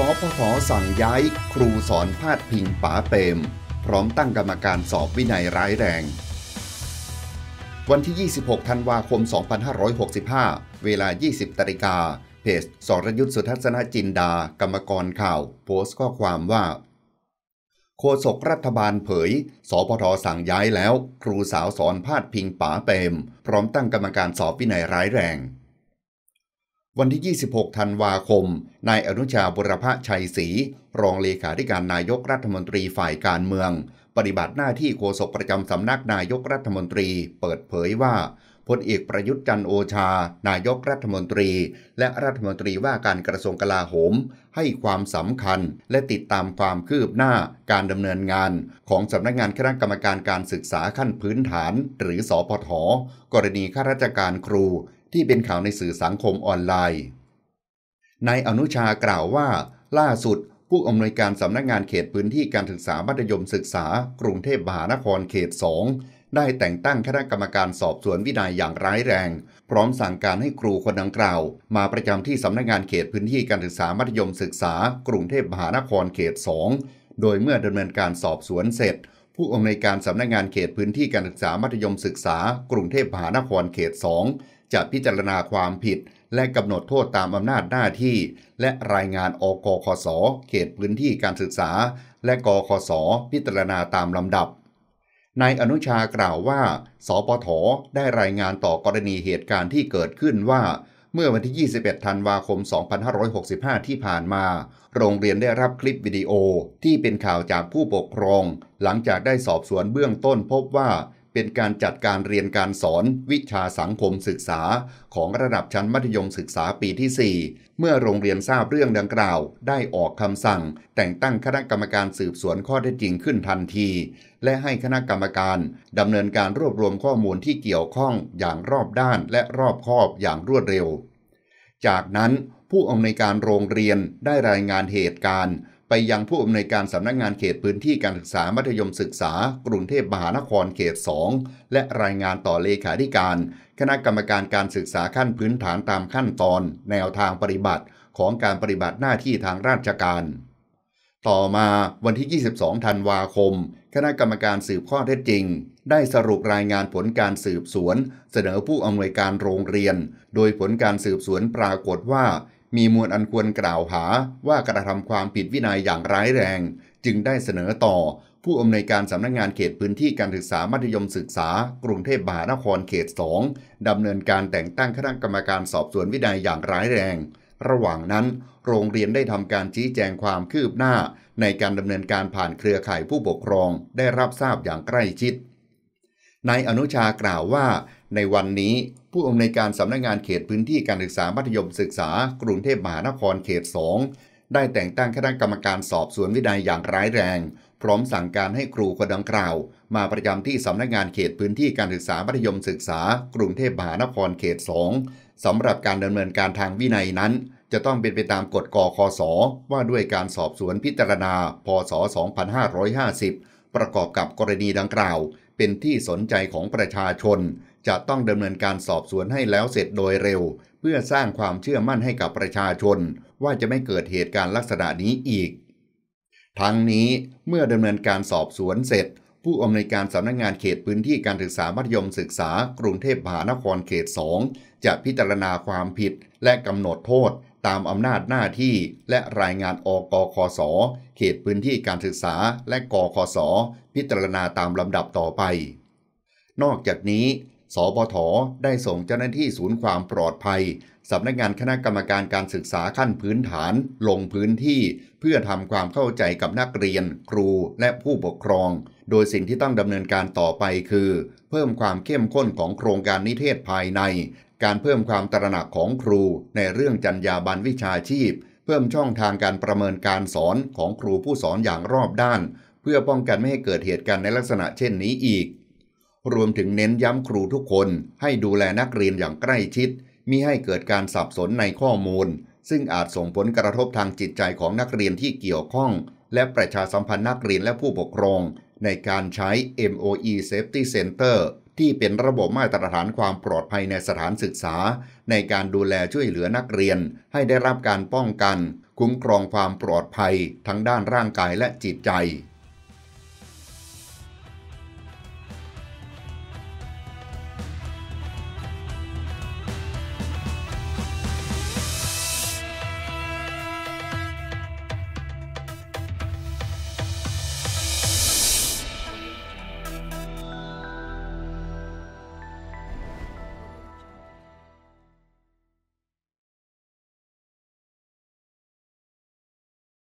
สพทสั่งย้าย ครูสอนพาดพิงป๋าเปมพร้อมตั้งกรรมการสอบวินัยร้ายแรง วันที่ 26 ธันวาคม 2565 เวลา 20ตริกาเพจสรยุทธสุทัศนจินดากรรมกรข่าว โพสต์ข้อความว่า โฆษกรัฐบาลเผย สพทสั่งย้ายแล้ว ครูสาวสอนพาดพิงป๋าเปมพร้อมตั้งกรรมการสอบวินัยร้ายแรงวันที่ 26 ธันวาคม นายอนุชาบุรพชัยศรี รองเลขาธิการนายกรัฐมนตรีฝ่ายการเมือง ปฏิบัติหน้าที่โฆษกประจำสำนักนายกรัฐมนตรีเปิดเผยว่าพลเอกประยุทธ์จันโอชา นายกรัฐมนตรี และรัฐมนตรีว่าการกระทรวงกลาโหม ให้ความสำคัญและติดตามความคืบหน้าการดำเนินงานของสำนักงานคณะกรรมการการศึกษาขั้นพื้นฐานหรือสอพทกรณีข้าราชการครูที่เป็นข่าวในสื่อสังคมออนไลน์นายอนุชากล่าวว่า ล่าสุดผู้อำนวยการสำนักงานเขตพื้นที่การศึกษามัธยมศึกษากรุงเทพมหานครเขต 2 ได้แต่งตั้งคณะกรรมการสอบสวนวินัยอย่างร้ายแรง พร้อมสั่งการให้ครูคนดังกล่าว มาประจำที่สำนักงานเขตพื้นที่การศึกษามัธยมศึกษา กรุงเทพมหานครเขต 2 โดยเมื่อดำเนินการสอบสวนเสร็จ ผู้อำนวยการสำนักงานเขตพื้นที่การศึกษามัธยมศึกษา กรุงเทพมหานครเขต 2จะพิจารณาความผิดและกำหนดโทษตามอำนาจหน้าที่ และรายงานอกคสเขตพื้นที่การศึกษา และกคสพิจารณาตามลำดับนายอนุชากล่าวว่า สปทได้รายงานต่อกรณีเหตุการณ์ที่เกิดขึ้นว่า เมื่อวันที่ 21 ธันวาคม 2565 ที่ผ่านมา โรงเรียนได้รับคลิปวิดีโอ ที่เป็นข่าวจากผู้ปกครองหลังจากได้สอบสวนเบื้องต้นพบว่าเป็นการจัดการเรียนการสอนวิชาสังคมศึกษาของระดับชั้นมัธยมศึกษาปีที่ 4 เมื่อโรงเรียนทราบเรื่องดังกล่าวได้ออกคำสั่งแต่งตั้งคณะกรรมการสืบสวนข้อเท็จจริงขึ้นทันทีและให้คณะกรรมการดำเนินการรวบรวมข้อมูลที่เกี่ยวข้องอย่างรอบด้านและรอบคอบอย่างรวดเร็ว จากนั้นผู้อำนวยการโรงเรียนได้รายงานเหตุการณ์ไปยังผู้อำนวยการสำนักงงานเขตพื้นที่การศึกษามัธยมศึกษากรุงเทพมหานครเขต 2 และรายงานต่อเลขาธิการ คณะกรรมการการศึกษาขั้นพื้นฐานตามขั้นตอน แนวทางปฏิบัติของการปฏิบัติหน้าที่ทางราชการ ต่อมาวันที่ 22 ธันวาคม คณะกรรมการสืบข้อเท็จจริง ได้สรุปรายงานผลการสืบสวน เสนอผู้อำนวยการโรงเรียน โดยผลการสืบสวนปรากฏว่ามีมวลอันควรกล่าวหาว่ากระทำความผิดวินัยอย่างร้ายแรง จึงได้เสนอต่อผู้อำนวยการสำนักงงานเขตพื้นที่การศึกษามัธยมศึกษากรุงเทพมหานครเขต 2ดำเนินการแต่งตั้งคณะกรรมการสอบสวนวินัยอย่างร้ายแรง ระหว่างนั้น โรงเรียนได้ทำการชี้แจงความคืบหน้าในการดำเนินการผ่านเครือข่ายผู้ปกครองได้รับทราบอย่างใกล้ชิดนายอนุชากล่าวว่า ในวันนี้ผู้อำนวยการสำนักงงานเขตพื้นที่การศึกษามัธยมศึกษากรุงเทพมหานครเขต 2 ได้แต่งตั้งคณะกรรมการสอบสวนวินัยอย่างร้ายแรง พร้อมสั่งการให้ครูคนดังกล่าว มาประจำที่สำนักงงานเขตพื้นที่การศึกษามัธยมศึกษากรุงเทพมหานครเขต 2 สำหรับการดำเนินการทางวินัยนั้น จะต้องเป็นไปตามกฎกอคสว่าด้วยการสอบสวนพิจารณาพศ 2550ประกอบกับกรณีดังกล่าว เป็นที่สนใจของประชาชนจะต้องดำเนินการสอบสวนให้แล้วเสร็จโดยเร็ว เพื่อสร้างความเชื่อมั่นให้กับประชาชน ว่าจะไม่เกิดเหตุการณ์ลักษณะนี้อีก ทั้งนี้เมื่อดำเนินการสอบสวนเสร็จ ผู้อำนวยการสำนักงงานเขตพื้นที่การศึกษามัธยมศึกษา กรุงเทพมหานครเขต 2 จะพิจารณาความผิดและกำหนดโทษ ตามอำนาจหน้าที่ และรายงานอกคสเขตพื้นที่การศึกษาและกคสพิจารณาตามลำดับต่อไป นอกจากนี้สบทได้ส่งเจ้าหน้าที่ศูนย์ความปลอดภัยสำนักงานคณะกรรมการการศึกษาขั้นพื้นฐาน ลงพื้นที่ เพื่อทำความเข้าใจกับนักเรียน ครูและผู้ปกครอง โดยสิ่งที่ต้องดำเนินการต่อไปคือ เพิ่มความเข้มข้นของโครงการนิเทศภายใน การเพิ่มความตระหนักของครู ในเรื่องจรรยาบรรณวิชาชีพ เพิ่มช่องทางการประเมินการสอนของครูผู้สอนอย่างรอบด้าน เพื่อป้องกันไม่ให้เกิดเหตุการณ์ในลักษณะเช่นนี้อีกรวมถึงเน้นย้ำครูทุกคนให้ดูแลนักเรียนอย่างใกล้ชิดมิให้เกิดการสับสนในข้อมูล ซึ่งอาจส่งผลกระทบทางจิตใจของนักเรียนที่เกี่ยวข้องและประชาสัมพันธ์นักเรียนและผู้ปกครอง ในการใช้ MOE Safety Center ที่เป็นระบบมาตรฐานความปลอดภัยในสถานศึกษา ในการดูแลช่วยเหลือนักเรียนให้ได้รับการป้องกัน คุ้มครองความปลอดภัยทั้งด้านร่างกายและจิตใจ